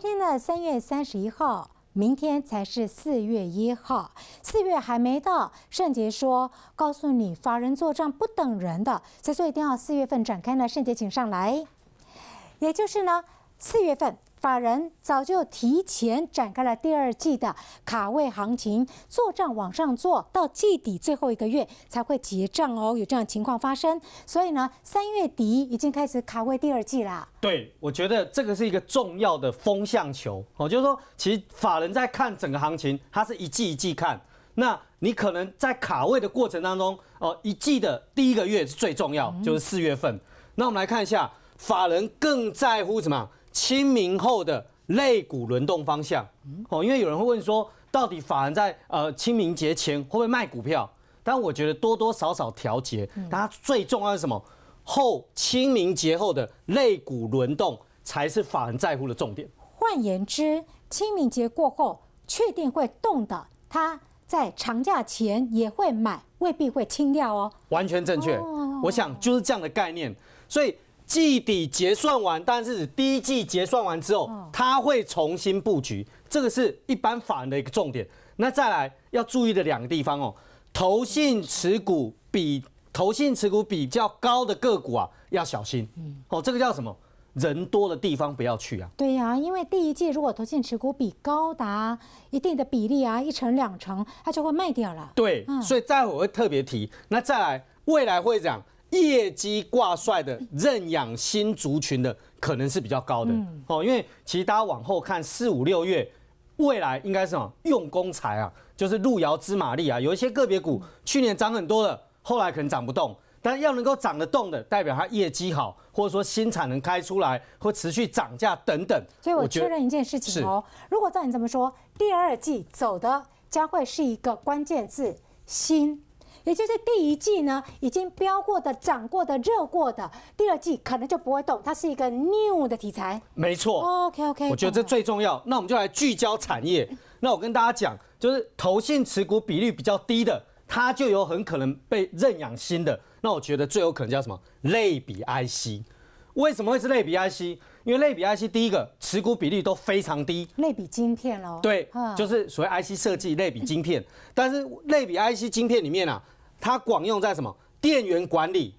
今天的三月三十一号，明天才是四月一号，四月还没到。圣杰说：“告诉你，法人做账不等人的，所以说一定要四月份展开呢。”圣杰，请上来，也就是呢，四月份。法人早就提前展开了第二季的卡位行情，做账往上做到季底最后一个月才会结账哦，有这样情况发生，所以呢，三月底已经开始卡位第二季啦。对，我觉得这个是一个重要的风向球哦，就是说，其实法人在看整个行情，他是一季一季看。那你可能在卡位的过程当中哦，一季的第一个月是最重要，就是四月份。那我们来看一下，法人更在乎什么？清明后的肋骨轮动方向，哦，因为有人会问说，到底法人在呃清明节前会不会卖股票？但我觉得多多少少调节，但它最重要是什么？后清明节后的肋骨轮动才是法人在乎的重点。换言之，清明节过后确定会动的，它在长假前也会买，未必会清掉哦。完全正确，我想就是这样的概念，所以。季底结算完，但是第一季结算完之后，它会重新布局，这个是一般法人的一个重点。那再来要注意的两个地方哦，投信持股比投信持股比较高的个股啊，要小心。嗯，哦，这个叫什么？人多的地方不要去啊。对呀，因为第一季如果投信持股比高达一定的比例啊，一成两成，它就会卖掉了。对，所以再会会特别提。那再来，未来会讲。业绩挂帅的认养新族群的可能是比较高的哦，因为其实大家往后看四五六月，未来应该是什么用功才啊，就是路遥知马力啊，有一些个别股去年涨很多的，后来可能涨不动，但要能够涨得动的，代表它业绩好，或者说新产能开出来会持续涨价等等。所以我确认一件事情哦，如果照你这么说，第二季走的将会是一个关键字新。也就是第一季呢，已经飙过的、涨过的、热过的，第二季可能就不会动。它是一个 new 的题材，没错。OK OK，我觉得这最重要。那我们就来聚焦产业。那我跟大家讲，就是投信持股比率比较低的，它就有很可能被认养新的。那我觉得最有可能叫什么？类比 IC。为什么会是类比 IC？因为类比 IC 第一个持股比率都非常低，类比晶片哦，对，就是所谓 IC 设计类比晶片。但是类比 IC 晶片里面啊。它广用在什么电源管理、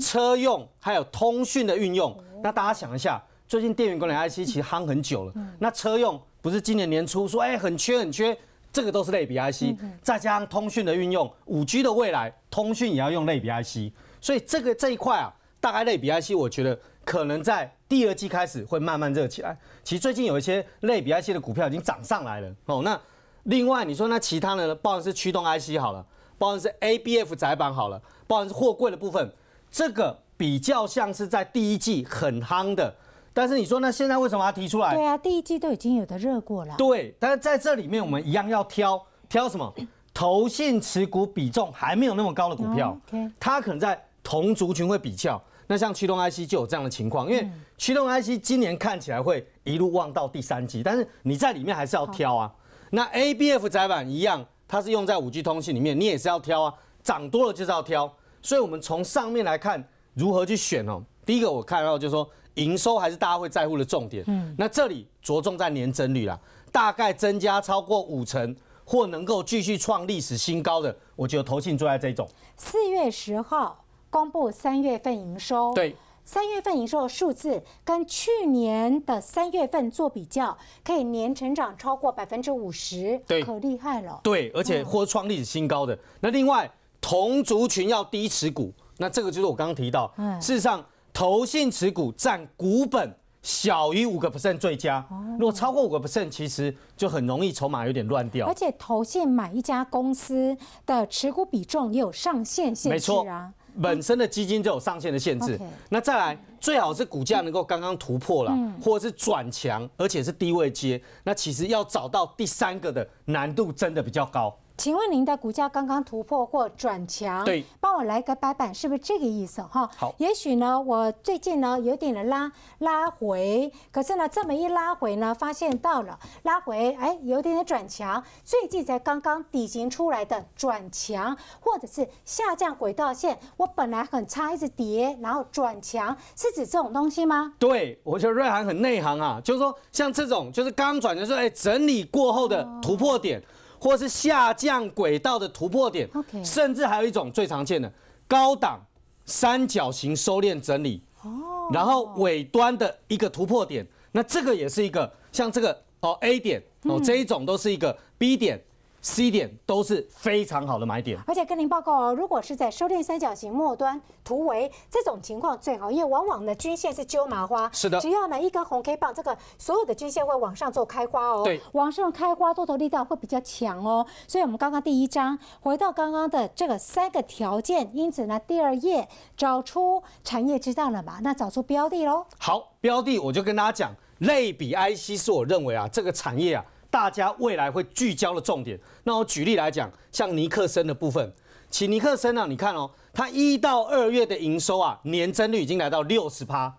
车用还有通讯的运用。那大家想一下，最近电源管理 IC 其实夯很久了。那车用不是今年年初说哎很缺很缺，这个都是类比 IC，再加上通讯的运用，五 G 的未来通讯也要用类比 IC。所以这个这一块啊，大概类比 IC，我觉得可能在第二季开始会慢慢热起来。其实最近有一些类比 IC 的股票已经涨上来了哦。那另外你说那其他的呢？当然是驱动 IC 好了。包含是 A B F 载板好了，包含是货柜的部分，这个比较像是在第一季很夯的，但是你说那现在为什么要提出来？对啊，第一季都已经有的热过了。对，但是在这里面我们一样要挑，挑什么？投信持股比重还没有那么高的股票，它可能在同族群会比较。那像驱动 I C 就有这样的情况，因为驱动 I C 今年看起来会一路旺到第三季，但是你在里面还是要挑啊。那 A B F 载板一样。它是用在五 G 通信里面，你也是要挑啊，涨多了就是要挑。所以，我们从上面来看如何去选哦。第一个我看到就是说营收还是大家会在乎的重点，嗯，那这里着重在年增率啦，大概增加超过五成或能够继续创历史新高的，我觉得投信最爱这种。四月十号公布三月份营收，对。三月份营收数字跟去年的三月份做比较，可以年成长超过百分之五十，对，可厉害了。对，而且或创历史新高。的那另外，同族群要低持股，那这个就是我刚刚提到，事实上，投信持股占股本小于五个 percent 最佳，如果超过五个 percent，其实就很容易筹码有点乱掉。而且，投信买一家公司的持股比重也有上限限制。啊。本身的基金就有上限的限制，那再来最好是股价能够刚刚突破了，或者是转强，而且是低位接，那其实要找到第三个的难度真的比较高。请问您的股价刚刚突破或转强，对，帮我来个白板，是不是这个意思哈？好，也许呢，我最近呢有点的拉拉回，可是呢这么一拉回呢，发现到了拉回，哎，有点点转强，最近才刚刚底形出来的转强，或者是下降轨道线，我本来很差一直跌，然后转强，是指这种东西吗？对，我觉得瑞涵很内行啊，就是说像这种，就是刚刚转强说，哎，整理过后的突破点。或是下降轨道的突破点，甚至还有一种最常见的高档三角形收敛整理，哦，然后尾端的一个突破点，那这个也是一个像这个哦 A 点哦这一种都是一个 B 点。C 点都是非常好的买点，而且跟您报告哦，如果是在收敛三角形末端突围这种情况最好，因为往往呢均线是揪麻花。是的，只要呢一根红 K 棒，这个所有的均线会往上做开花哦，对，往上开花多头力道会比较强哦。所以我们刚刚第一章回到刚刚的这个三个条件，因此呢，第二页找出产业之道了嘛？那找出标的喽。好，标的我就跟大家讲，类比 IC，是我认为啊，这个产业啊。大家未来会聚焦的重点，那我举例来讲，像尼克森的部分，请尼克森啊，你看哦，他一到二月的营收啊，年增率已经来到六十趴，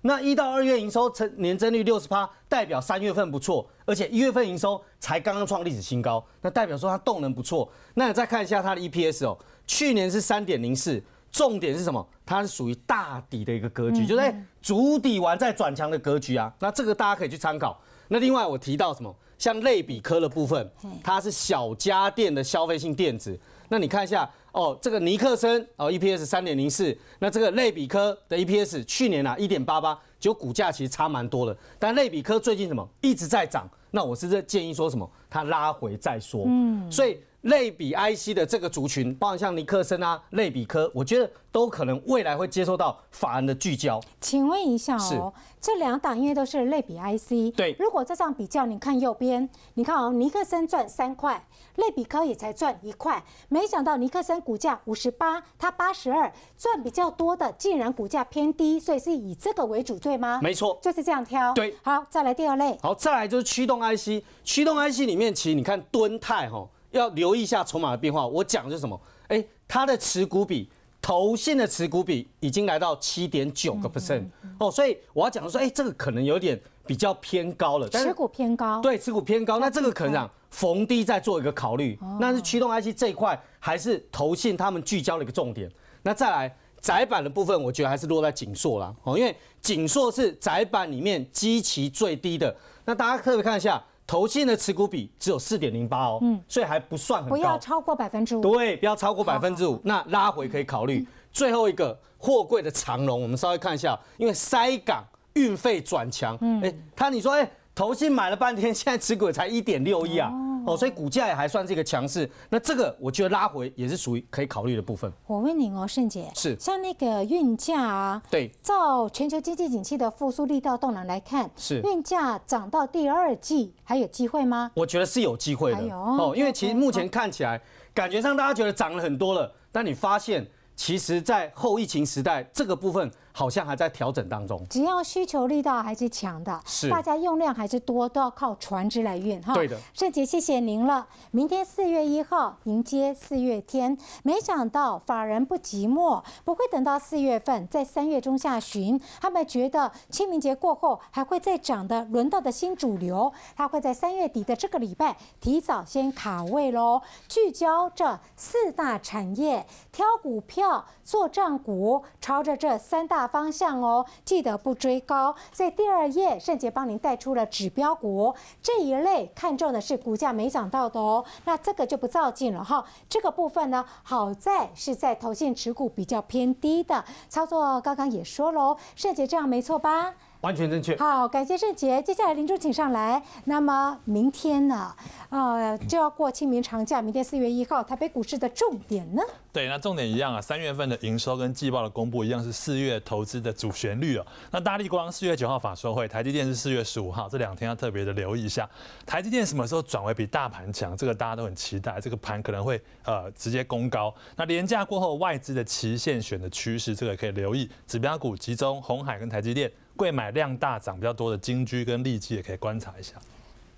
那一到二月营收成年增率六十趴，代表三月份不错，而且一月份营收才刚刚创历史新高，那代表说它动能不错。那你再看一下它的 EPS 哦，去年是三点零四，重点是什么？它是属于大底的一个格局，就在主底完再转强的格局啊，那这个大家可以去参考。那另外我提到什么，像类比科的部分，它是小家电的消费性电子。那你看一下，哦，这个尼克森哦，EPS 三点零四，那这个类比科的 EPS 去年啊一点八八，就股价其实差蛮多的。但类比科最近什么一直在涨，那我是在建议说什么，它拉回再说。嗯，所以。类比 IC 的这个族群，包括像尼克森啊、类比科，我觉得都可能未来会接受到法案的聚焦。请问一下哦，这两档因为都是类比 IC，对。如果这样比较，你看右边，你看哦，尼克森赚三块，类比科也才赚一块。没想到尼克森股价五十八，它八十二赚比较多的，竟然股价偏低，所以是以这个为主对吗？没错，就是这样挑。对，好，再来第二类。好，再来就是驱动 IC，驱动 IC 里面其实你看敦泰哈。要留意一下筹码的变化。我讲的是什么？哎，它的持股比，投信的持股比已经来到七点九个 percent 哦。所以我要讲的说，哎，这个可能有点比较偏高了。持股偏高。对，持股偏高。那这个可能逢低再做一个考虑。那是驱动 IC 这一块，还是投信他们聚焦了一个重点。那再来窄板的部分，我觉得还是落在景硕了哦，因为景硕是窄板里面基期最低的。那大家特别看一下。投信的持股比只有四点零八哦，嗯，所以还不算很高，不要超过百分之五，对，不要超过百分之五，那拉回可以考虑。最后一个货柜的长龙，我们稍微看一下，因为塞港运费转强，嗯，哎，他你说，哎，投信买了半天，现在持股才一点六亿啊。哦，所以股价也还算是一个强势，那这个我觉得拉回也是属于可以考虑的部分。我问您哦，盛姐是像那个运价啊？对，照全球经济景气的复苏力道动能来看，是运价涨到第二季还有机会吗？我觉得是有机会的哦，因为其实目前看起来，感觉上大家觉得涨了很多了，但你发现其实在后疫情时代这个部分。好像还在调整当中，只要需求力道还是强的，是大家用量还是多，都要靠船只来运哈。对的，盛姐谢谢您了。明天四月一号迎接四月天，没想到法人不寂寞，不会等到四月份，在三月中下旬，他们觉得清明节过后还会再涨的，轮到的新主流，他会在三月底的这个礼拜提早先卡位喽，聚焦这四大产业，挑股票做账股，朝着这三大。大方向哦，记得不追高。在第二页，圣杰帮您带出了指标股这一类，看中的是股价没涨到的哦。那这个就不照进了哈。这个部分呢，好在是在投信持股比较偏低的，操作刚刚也说喽，圣杰这样没错吧？完全正确。好，感谢郑杰。接下来林总请上来。那么明天呢？呃，就要过清明长假，明天四月一号。台北股市的重点呢？对，那重点一样啊。三月份的营收跟季报的公布一样，是四月投资的主旋律啊。那大力光四月九号法说会，台积电是四月十五号，这两天要特别的留意一下。台积电什么时候转为比大盘强？这个大家都很期待。这个盘可能会呃直接攻高。那廉假过后外资的期限选的趋势，这个可以留意。指标股集中红海跟台积电。贵买量大涨比较多的金居跟利基也可以观察一下。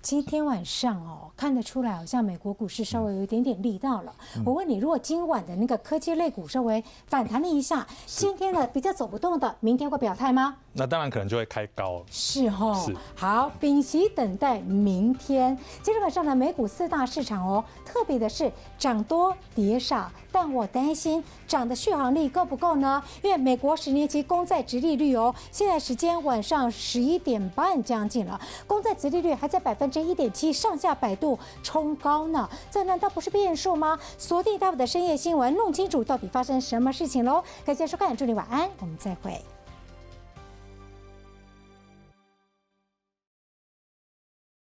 今天晚上哦，看得出来好像美国股市稍微有一点点力道了。我问你，如果今晚的那个科技类股稍微反弹了一下，今天的比较走不动的，明天会表态吗？那当然可能就会开高了。是哦，好，屏息等待明天。今天晚上的美股四大市场哦，特别的是涨多跌少。但我担心涨的续航力够不够呢？因为美国十年期公债直利率哦，现在时间晚上十一点半将近了，公债直利率还在百分之一点七上下摆度冲高呢，这难道不是变数吗？锁定大午的深夜新闻，弄清楚到底发生什么事情喽！感谢收看，祝你晚安，我们再会。